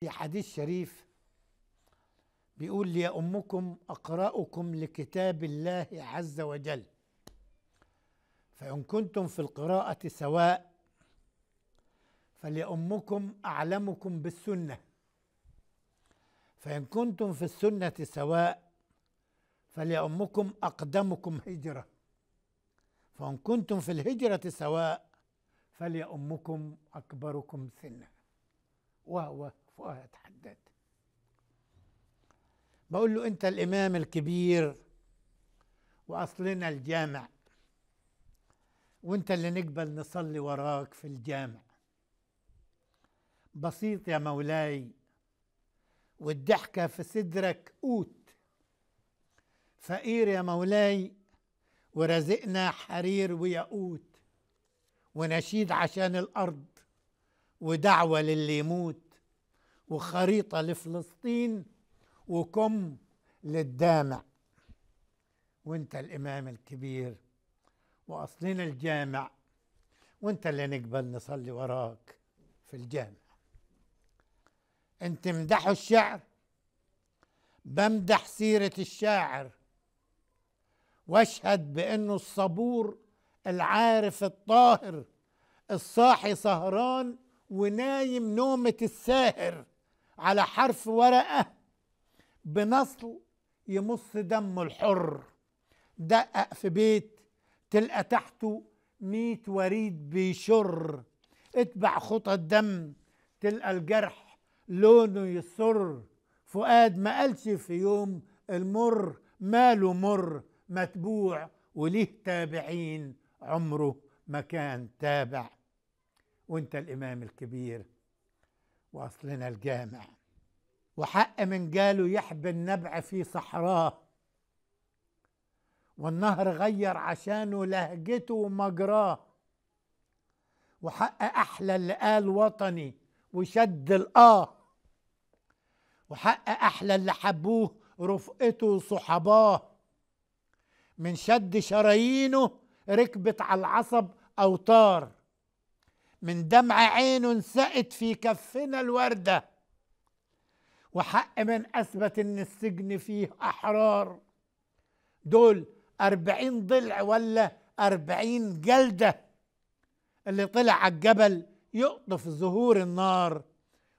في حديث شريف بيقول ليؤمكم أقرأكم لكتاب الله عز وجل فإن كنتم في القراءة سواء فليؤمكم أعلمكم بالسنة فإن كنتم في السنة سواء فليؤمكم أقدمكم هجرة فإن كنتم في الهجرة سواء فليؤمكم أكبركم سنة وهو أعرف وأتحدد بقول له أنت الإمام الكبير وأصلنا الجامع وأنت اللي نقبل نصلي وراك في الجامع بسيط يا مولاي والضحكة في صدرك قوت فقير يا مولاي ورزقنا حرير وياقوت ونشيد عشان الأرض ودعوة للي يموت وخريطة لفلسطين وكم للدامع وانت الإمام الكبير وأصلنا الجامع وانت اللي نقبل نصلي وراك في الجامع انت مدح الشعر بمدح سيرة الشاعر واشهد بأنه الصبور العارف الطاهر الصاحي سهران ونايم نومة الساهر على حرف ورقة بنصل يمص دمه الحر دقق في بيت تلقى تحته مية وريد بيشر اتبع خطى الدم تلقى الجرح لونه يسر فؤاد ما قالش في يوم المر ماله مر متبوع وليه تابعين عمره ما كان تابع وانت الامام الكبير وأصلنا الجامع وحق من جاله يحبي النبع في صحراه والنهر غير عشانه لهجته ومجراه وحق أحلى اللي قال وطني وشد الآه وحق أحلى اللي حبوه رفقته وصحباه من شد شرايينه ركبت على العصب أوتار من دمع عين سقت في كفنا الوردة وحق من أثبت إن السجن فيه أحرار دول أربعين ضلع ولا أربعين جلدة اللي طلع على الجبل يقطف زهور النار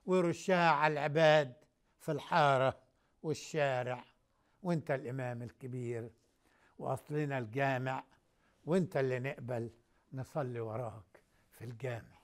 ويرشها على العباد في الحارة والشارع وانت الإمام الكبير وأصلنا الجامع وانت اللي نقبل نصلي وراك في الجامع